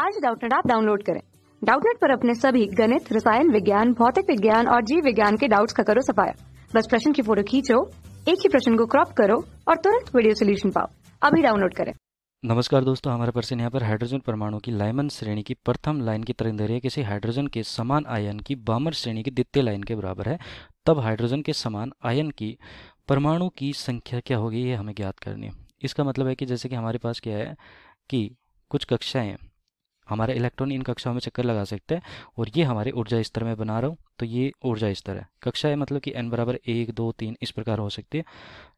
आज डाउटनेट आप डाउनलोड करें डाउटनेट पर अपने सभी गणित रसायन विज्ञान भौतिक विज्ञान और जीव विज्ञान के डाउट्स का करो सफाया बस प्रश्न की फोटो खींचो एक ही प्रश्न को क्रॉप करो और तुरंत वीडियो सोल्यूशन पाओ अभी डाउनलोड करें नमस्कार दोस्तों हमारे प्रश्न यहाँ पर हाइड्रोजन परमाणु की लाइमन श्रेणी की प्रथम लाइन की तरंदरीय किसी हाइड्रोजन के समान आयन की बामर श्रेणी की द्वितीय लाइन के बराबर है तब हाइड्रोजन के समान आयन की परमाणु की संख्या क्या होगी ये हमें ज्ञात करनी है इसका मतलब है कि जैसे कि हमारे पास क्या है कि कुछ कक्षाएं हमारे इलेक्ट्रॉन इन कक्षाओं में चक्कर लगा सकते हैं और ये हमारे ऊर्जा स्तर में बना रहा हूँ तो ये ऊर्जा स्तर है कक्षा है मतलब कि एन बराबर एक दो तीन इस प्रकार हो सकती है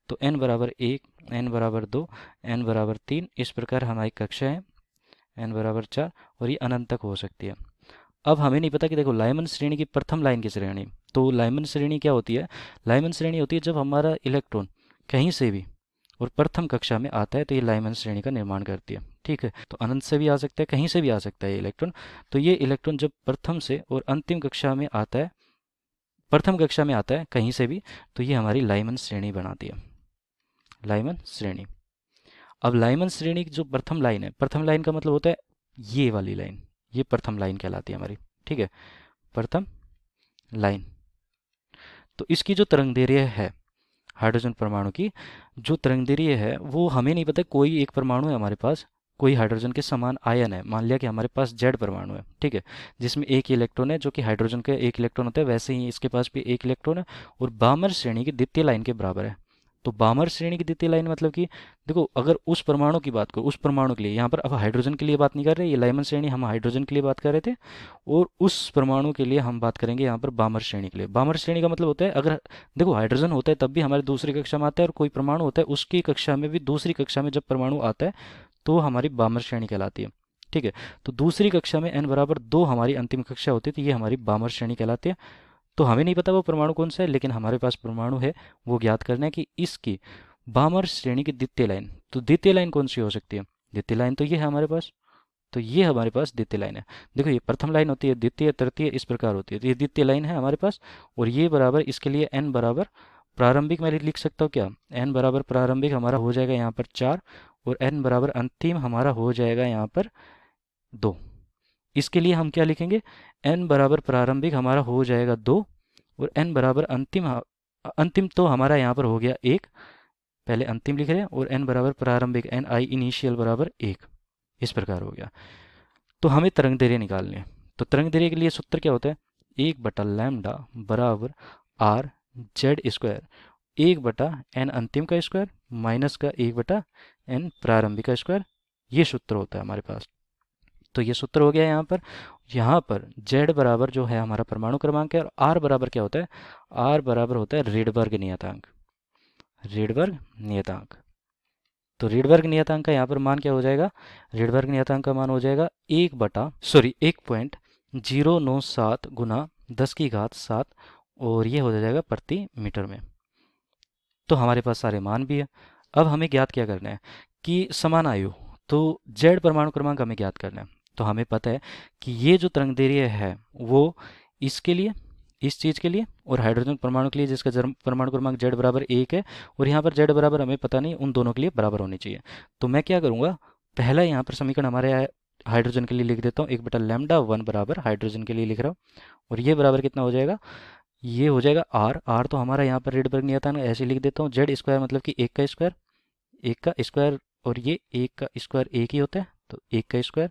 तो एन बराबर एक एन बराबर दो एन बराबर तीन इस प्रकार हमारी कक्षा है एन बराबर चार और ये अनंत तक हो सकती है अब हमें नहीं पता कि देखो लाइमन श्रेणी की प्रथम लाइन की श्रेणी तो लाइमन श्रेणी क्या होती है लाइमन श्रेणी होती है जब हमारा इलेक्ट्रॉन कहीं से भी और प्रथम कक्षा में आता है तो ये लाइमन श्रेणी का निर्माण करती है ठीक है तो अनंत से भी आ सकता है कहीं से भी आ सकता है इलेक्ट्रॉन तो ये इलेक्ट्रॉन जब प्रथम से और अंतिम कक्षा में आता है प्रथम कक्षा में आता है कहीं से भी तो ये हमारी लाइमन श्रेणी बनाती है लाइमन श्रेणी अब लाइमन श्रेणी की जो प्रथम लाइन है प्रथम लाइन का मतलब होता है ये वाली लाइन ये प्रथम लाइन कहलाती है हमारी ठीक है प्रथम लाइन तो इसकी जो तरंगदैर्य है हाइड्रोजन परमाणु की जो तरंगदैर्य है वो हमें नहीं पता कोई एक परमाणु है हमारे पास कोई हाइड्रोजन के समान आयन है मान लिया कि हमारे पास जेड परमाणु है ठीक है जिसमें एक इलेक्ट्रॉन है जो कि हाइड्रोजन का एक इलेक्ट्रॉन होता है वैसे ही इसके पास भी एक इलेक्ट्रॉन है और बामर श्रेणी की द्वितीय लाइन के बराबर है तो बामर श्रेणी की द्वितीय लाइन मतलब कि देखो अगर उस परमाणु की बात करो उस परमाणु के लिए यहाँ पर अब हाइड्रोजन के लिए बात नहीं कर रहे ये लाइमन श्रेणी हम हाइड्रोजन के लिए बात कर रहे थे और उस परमाणु के लिए हम बात करेंगे यहाँ पर बामर श्रेणी के लिए बामर श्रेणी का मतलब होता है अगर देखो हाइड्रोजन होता है तब भी हमारे दूसरी कक्षा में आता है और कोई परमाणु होता है उसकी कक्षा में भी दूसरी कक्षा में जब परमाणु आता है तो हमारी बामर श्रेणी कहलाती है ठीक है तो दूसरी कक्षा में एन बराबर दो हमारी अंतिम कक्षा होती तो ये हमारी बामर श्रेणी कहलाती है तो हमें नहीं पता वो परमाणु कौन सा है लेकिन हमारे पास परमाणु है वो ज्ञात करना है कि इसकी बामर श्रेणी की द्वितीय लाइन तो द्वितीय लाइन कौन सी हो सकती है द्वितीय लाइन तो ये है हमारे पास तो ये हमारे पास द्वितीय लाइन है देखो ये प्रथम लाइन होती है द्वितीय तृतीय इस प्रकार होती है तो ये द्वितीय लाइन है हमारे पास और ये बराबर इसके लिए एन बराबर प्रारंभिक मैं लिख सकता हूँ क्या एन बराबर प्रारंभिक हमारा हो जाएगा यहाँ पर चार और एन बराबर अंतिम हमारा हो जाएगा यहाँ पर दो इसके लिए हम क्या लिखेंगे एन बराबर प्रारंभिक हमारा हो जाएगा दो और एन बराबर अंतिम अंतिम तो हमारा यहाँ पर हो गया एक पहले अंतिम लिख रहे हैं और एन बराबर प्रारंभिक एन आई इनिशियल बराबर एक इस प्रकार हो गया तो हमें तरंग देरी निकालनी है तो तरंग देरी के लिए सूत्र क्या होता है एक बटा लैमडा बराबर आर जेड स्क्वायर एक बटा एन अंतिम का स्क्वायर माइनस का एक बटा एन प्रारंभिक का स्क्वायर ये सूत्र होता है हमारे पास तो ये सूत्र हो गया यहाँ पर यहाँ पर जेड बराबर जो है हमारा परमाणु क्रमांक है और आर बराबर क्या होता है आर बराबर होता है रेडबर्ग नियतांक रेडबर्ग नियतांक तो रेडबर्ग नियतांक का यहाँ पर मान क्या हो जाएगा रेडबर्ग नियतांक का मान हो जाएगा एक बटा सॉरी एक पॉइंट जीरो नौ सात गुना दस की घात सात और ये हो जाएगा प्रति मीटर में तो हमारे पास सारे मान भी है अब हमें ज्ञात क्या करना है कि समान आयु तो जेड परमाणु क्रमांक हमें ज्ञात करना है तो हमें पता है कि ये जो तरंग तरंगदैर्य है वो इसके लिए इस चीज़ के लिए और हाइड्रोजन परमाणु के लिए जिसका जर्म परमाणु क्रमांक जेड बराबर एक है और यहाँ पर जेड बराबर हमें पता नहीं उन दोनों के लिए बराबर होनी चाहिए तो मैं क्या करूँगा पहला यहाँ पर समीकरण हमारे हाइड्रोजन के लिए लिख देता हूँ एक बटा लेमडा वन बराबर हाइड्रोजन के लिए लिख रहा हूँ और ये बराबर कितना हो जाएगा ये हो जाएगा आर आर तो हमारा यहाँ पर रेडबर्ग नहीं आता ना ऐसे लिख देता हूँ जेड स्क्वायर मतलब कि एक का स्क्वायर एक का स्क्वायर और ये एक का स्क्वायर एक ही होता है तो एक का स्क्वायर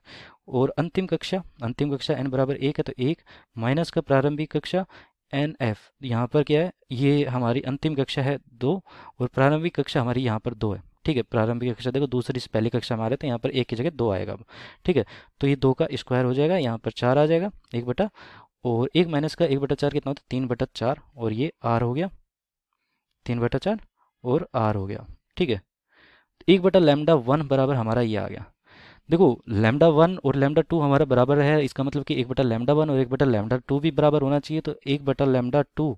और अंतिम कक्षा अंतिम कक्षा एन बराबर एक है तो एक माइनस का प्रारंभिक कक्षा एन एफ यहाँ पर क्या है ये हमारी अंतिम कक्षा है दो और प्रारंभिक कक्षा हमारी यहाँ पर दो है ठीक है प्रारंभिक कक्षा देखो दूसरी से पहली कक्षा में आ रहे थे यहाँ पर एक की जगह दो आएगा ठीक है तो ये दो का स्क्वायर हो जाएगा यहाँ पर चार आ जाएगा एक बटा और एक माइनस का एक बटा चार कितना होता है तीन बटा चार और ये आर हो गया तीन बटा चार और आर हो गया ठीक है एक बटा लेमडा वन बराबर हमारा ये आ गया देखो लेमडा वन और लेमडा टू हमारा बराबर है इसका मतलब कि एक बटा लेमडा वन और एक बटा लेमडा टू भी बराबर होना चाहिए तो एक बटा लेमडा टू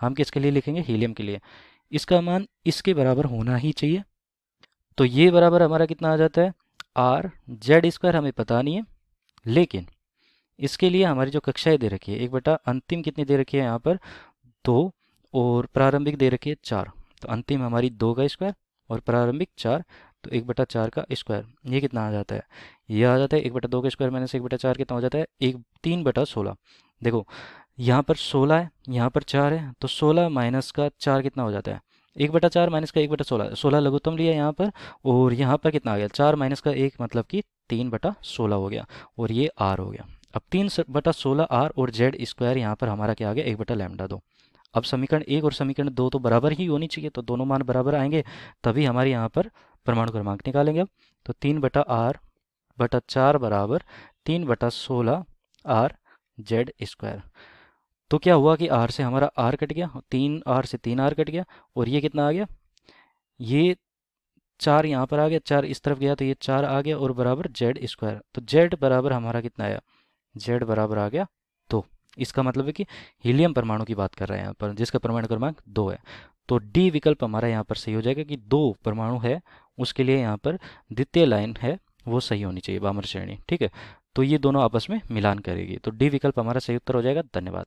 हम किसके लिए लिखेंगे हीलियम के लिए इसका मान इसके बराबर होना ही चाहिए तो ये बराबर हमारा कितना आ जाता है आर जेड स्क्वायर हमें पता नहीं है लेकिन इसके लिए हमारी जो कक्षाएं दे रखी है एक बेटा अंतिम कितनी दे रखी है यहाँ पर दो और प्रारंभिक दे रखी है चार तो अंतिम हमारी दो का स्क्वायर और प्रारंभिक चार तो एक बटा चार का स्क्वायर ये कितना आ जाता है ये आ जाता है एक बटा दो का स्क्वायर माइनस एक बटा चार कितना हो जाता है एक तीन बटा सोलह देखो यहाँ पर सोलह है यहाँ पर चार है तो सोलह माइनस का चार कितना हो जाता है एक बटा चार माइनस का एक बटा सोलह सोलह लघुत्तम लिया यहाँ पर और यहाँ पर कितना आ गया चार माइनस का एक मतलब कि तीन बटा सोलह हो गया और ये आर हो गया अब तीन बटा सोलह आर और जेड स्क्वायर यहाँ पर हमारा क्या आ गया एक बटा लैमडा दो अब समीकरण एक और समीकरण दो तो बराबर ही होनी चाहिए तो दोनों मान बराबर आएंगे तभी हमारे यहाँ पर परमाणु क्रमांक निकालेंगे अब तो तीन बटा आर बटा चार बराबर तीन बटा सोलह आर जेड स्क्वायर तो क्या हुआ कि आर से हमारा आर कट गया तीन आर से तीन आर कट गया और ये कितना आ गया ये चार यहाँ पर आ गया चार इस तरफ गया तो ये चार आ गया और बराबर जेड स्क्वायर तो जेड बराबर हमारा कितना आया जेड बराबर आ गया दो इसका मतलब है कि हीलियम परमाणु की बात कर रहे हैं यहाँ पर जिसका परमाणु क्रमांक दो है तो डी विकल्प हमारा यहाँ पर सही हो जाएगा कि दो परमाणु है उसके लिए यहाँ पर द्वितीय लाइन है वो सही होनी चाहिए बामर श्रेणी ठीक है तो ये दोनों आपस में मिलान करेगी तो डी विकल्प हमारा सही उत्तर हो जाएगा धन्यवाद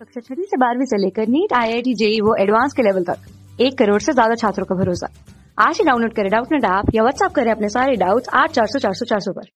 कक्षा छठी से बारहवीं से लेकर NEET I I T JEE वो एडवांस के लेवल तक एक करोड़ से ज्यादा छात्रों का भरोसा आज ही डाउनलोड करें डाउट नेट ऐप या व्हाट्सअप करें अपने सारे डाउट्स आठ चार सौ चार सौ चार सौ पर